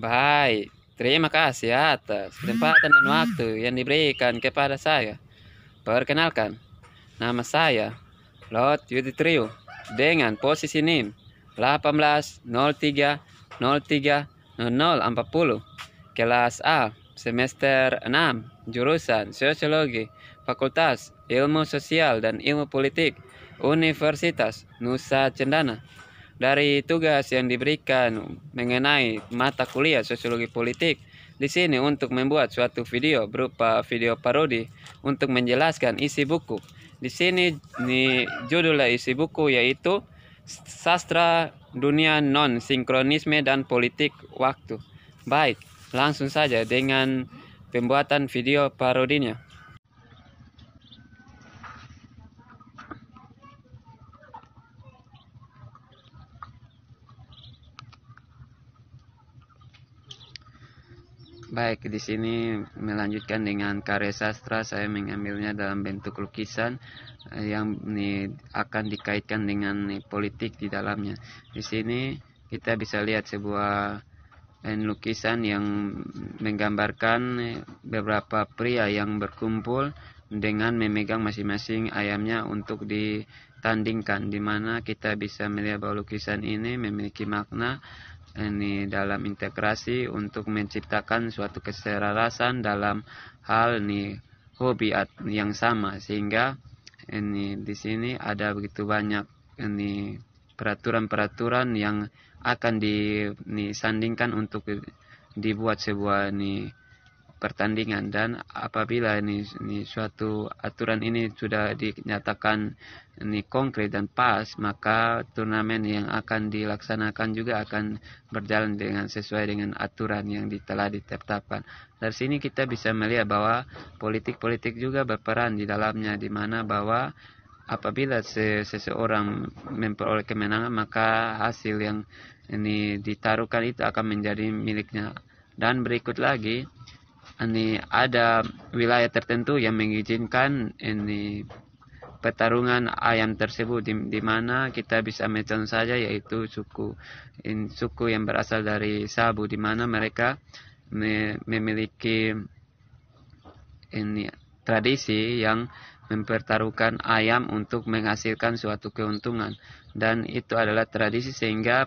Baik, terima kasih atas kesempatan dan waktu yang diberikan kepada saya. Perkenalkan, nama saya Lot Yudi dengan posisi NIM 1803030040 kelas A semester 6 jurusan Sosiologi Fakultas Ilmu Sosial dan Ilmu Politik Universitas Nusa Cendana dari tugas yang diberikan mengenai mata kuliah sosiologi politik di sini untuk membuat suatu video berupa video parodi untuk menjelaskan isi buku. Di sini judulnya isi buku yaitu Sastra Dunia Non Sinkronisme dan Politik Waktu. Baik, langsung saja dengan pembuatan video parodinya. Baik, di sini melanjutkan dengan karya sastra, saya mengambilnya dalam bentuk lukisan eh, yang ini akan dikaitkan dengan politik di dalamnya. Di sini kita bisa lihat sebuah eh, lukisan yang menggambarkan eh, beberapa pria yang berkumpul dengan memegang masing-masing ayamnya untuk ditandingkan, di mana kita bisa melihat bahwa lukisan ini memiliki makna ini dalam integrasi untuk menciptakan suatu keselarasan dalam hal nih hobi yang sama sehingga ini di sini ada begitu banyak ini peraturan-peraturan yang akan disandingkan untuk dibuat sebuah nih pertandingan dan apabila ini, ini suatu aturan ini sudah dinyatakan ini konkret dan pas maka turnamen yang akan dilaksanakan juga akan berjalan dengan sesuai dengan aturan yang telah ditetapkan. Dari sini kita bisa melihat bahwa politik-politik juga berperan di dalamnya di mana bahwa apabila seseorang memperoleh kemenangan maka hasil yang ini ditaruhkan itu akan menjadi miliknya. Dan berikut lagi ini ada wilayah tertentu yang mengizinkan ini pertarungan ayam tersebut di, di mana kita bisa mention saja yaitu suku in, suku yang berasal dari Sabu di mana mereka me, memiliki ini tradisi yang mempertaruhkan ayam untuk menghasilkan suatu keuntungan dan itu adalah tradisi sehingga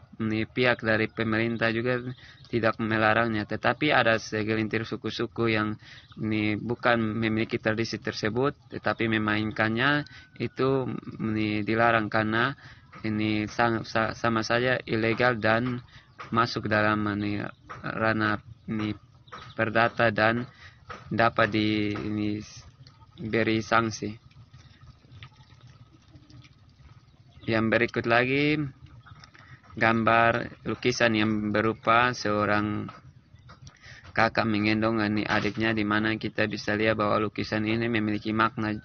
pihak dari pemerintah juga tidak melarangnya tetapi ada segelintir suku-suku yang ini bukan memiliki tradisi tersebut tetapi memainkannya itu ini dilarang karena ini sama saja ilegal dan masuk dalam ini ranah ini perdata dan dapat di ini beri sanksi yang berikut lagi gambar lukisan yang berupa seorang kakak menggendong adiknya di mana kita bisa lihat bahwa lukisan ini memiliki makna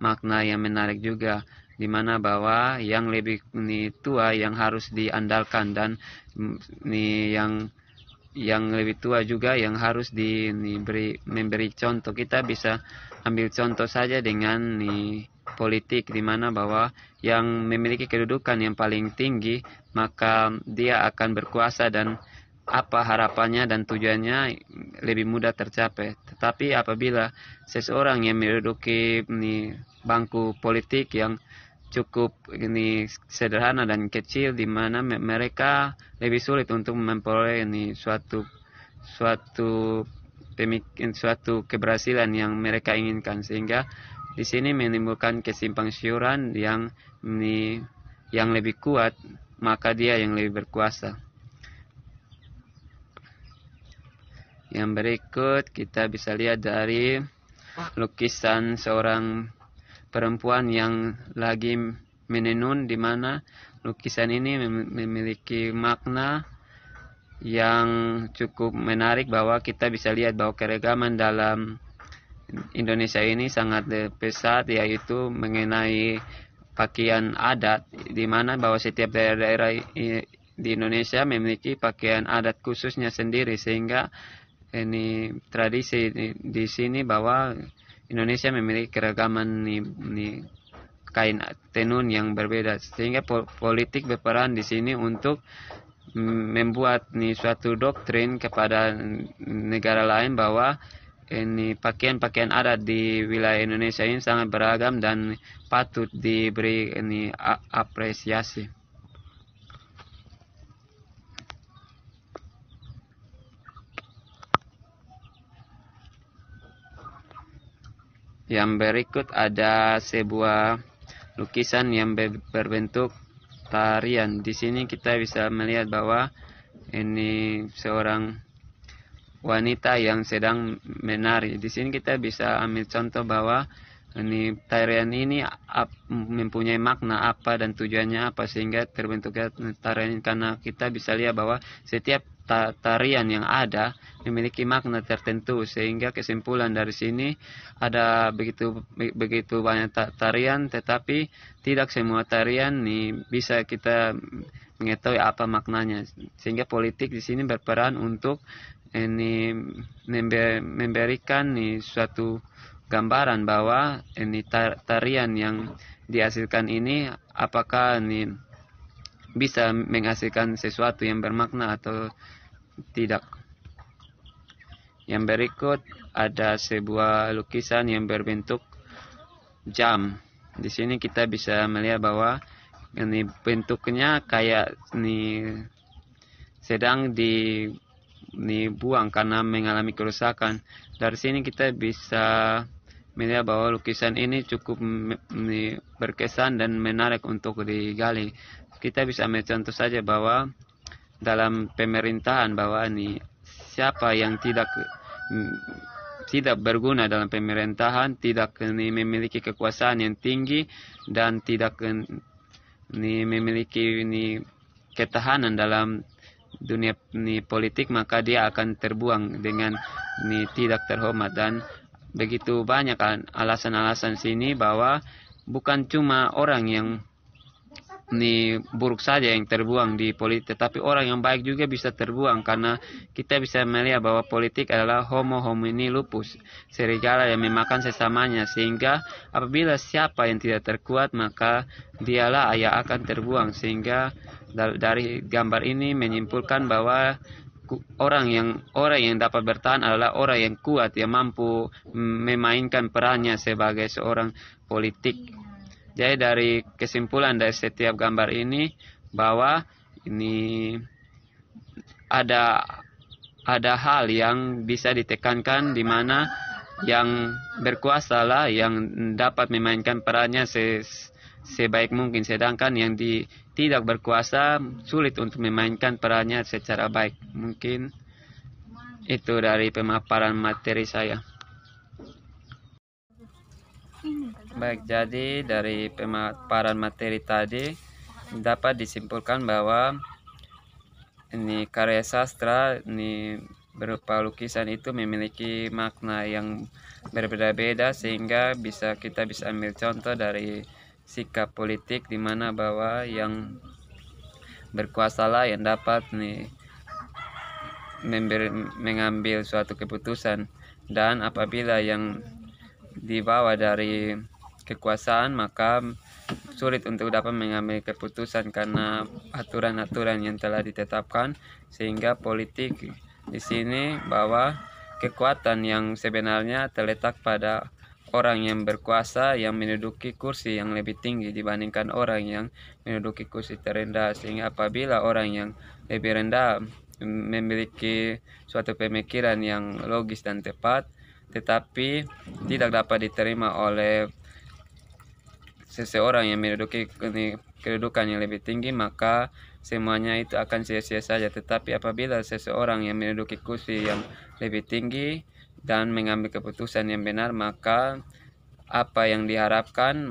makna yang menarik juga di mana bahwa yang lebih ini, tua yang harus diandalkan dan ini, yang yang lebih tua juga yang harus diberi memberi contoh kita bisa ambil contoh saja dengan nih, politik di mana bahwa yang memiliki kedudukan yang paling tinggi maka dia akan berkuasa dan apa harapannya dan tujuannya lebih mudah tercapai. Tetapi apabila seseorang yang menduduki nih bangku politik yang cukup ini sederhana dan kecil di mana mereka lebih sulit untuk memperoleh ini suatu suatu demikian suatu keberhasilan yang mereka inginkan sehingga di sini menimbulkan kesimpang siuran yang yang lebih kuat maka dia yang lebih berkuasa yang berikut kita bisa lihat dari lukisan seorang perempuan yang lagi menenun di mana lukisan ini memiliki makna yang cukup menarik bahwa kita bisa lihat bahwa keragaman dalam Indonesia ini sangat pesat yaitu mengenai pakaian adat di mana bahwa setiap daerah-daerah di Indonesia memiliki pakaian adat khususnya sendiri sehingga ini tradisi di, di sini bahwa Indonesia memiliki keragaman ini, ini, kain tenun yang berbeda sehingga politik berperan di sini untuk membuat nih suatu doktrin kepada negara lain bahwa ini eh, pakaian-pakaian adat di wilayah Indonesia ini sangat beragam dan patut diberi ini eh, apresiasi. Yang berikut ada sebuah lukisan yang berbentuk tarian. Di sini kita bisa melihat bahwa ini seorang wanita yang sedang menari. Di sini kita bisa ambil contoh bahwa ini tarian ini mempunyai makna apa dan tujuannya apa sehingga terbentuknya tarian karena kita bisa lihat bahwa setiap tarian yang ada memiliki makna tertentu sehingga kesimpulan dari sini ada begitu begitu banyak tarian tetapi tidak semua tarian nih bisa kita mengetahui apa maknanya sehingga politik di sini berperan untuk ini eh, memberikan nih suatu gambaran bahwa ini eh, tarian yang dihasilkan ini apakah ini bisa menghasilkan sesuatu yang bermakna atau tidak. Yang berikut ada sebuah lukisan yang berbentuk jam. Di sini kita bisa melihat bahwa ini bentuknya kayak ini sedang di dibuang karena mengalami kerusakan. Dari sini kita bisa melihat bahwa lukisan ini cukup berkesan dan menarik untuk digali kita bisa ambil contoh saja bahwa dalam pemerintahan bahwa ini siapa yang tidak mm, tidak berguna dalam pemerintahan, tidak ini memiliki kekuasaan yang tinggi dan tidak ini memiliki ini ketahanan dalam dunia ini politik maka dia akan terbuang dengan ini tidak terhormat dan begitu banyak alasan-alasan sini bahwa bukan cuma orang yang ini buruk saja yang terbuang di politik tetapi orang yang baik juga bisa terbuang karena kita bisa melihat bahwa politik adalah homo homini lupus serigala yang memakan sesamanya sehingga apabila siapa yang tidak terkuat maka dialah ayah akan terbuang sehingga dari gambar ini menyimpulkan bahwa orang yang orang yang dapat bertahan adalah orang yang kuat yang mampu memainkan perannya sebagai seorang politik jadi dari kesimpulan dari setiap gambar ini bahwa ini ada ada hal yang bisa ditekankan di mana yang berkuasa lah yang dapat memainkan perannya se, sebaik mungkin sedangkan yang di, tidak berkuasa sulit untuk memainkan perannya secara baik mungkin itu dari pemaparan materi saya Baik, jadi dari pemaparan materi tadi dapat disimpulkan bahwa ini karya sastra ini berupa lukisan itu memiliki makna yang berbeda-beda sehingga bisa kita bisa ambil contoh dari sikap politik di mana bahwa yang berkuasalah yang dapat nih mengambil suatu keputusan dan apabila yang dibawa dari kekuasaan maka sulit untuk dapat mengambil keputusan karena aturan-aturan yang telah ditetapkan sehingga politik di sini bahwa kekuatan yang sebenarnya terletak pada orang yang berkuasa yang menduduki kursi yang lebih tinggi dibandingkan orang yang menduduki kursi terendah sehingga apabila orang yang lebih rendah memiliki suatu pemikiran yang logis dan tepat tetapi tidak dapat diterima oleh seseorang yang menduduki kedudukan yang lebih tinggi maka semuanya itu akan sia-sia saja tetapi apabila seseorang yang menduduki kursi yang lebih tinggi dan mengambil keputusan yang benar maka apa yang diharapkan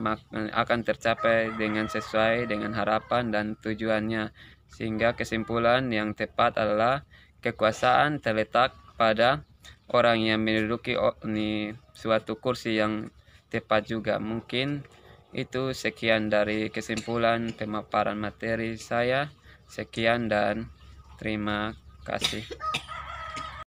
akan tercapai dengan sesuai dengan harapan dan tujuannya sehingga kesimpulan yang tepat adalah kekuasaan terletak pada orang yang menduduki suatu kursi yang tepat juga mungkin itu sekian dari kesimpulan pemaparan materi saya. Sekian dan terima kasih.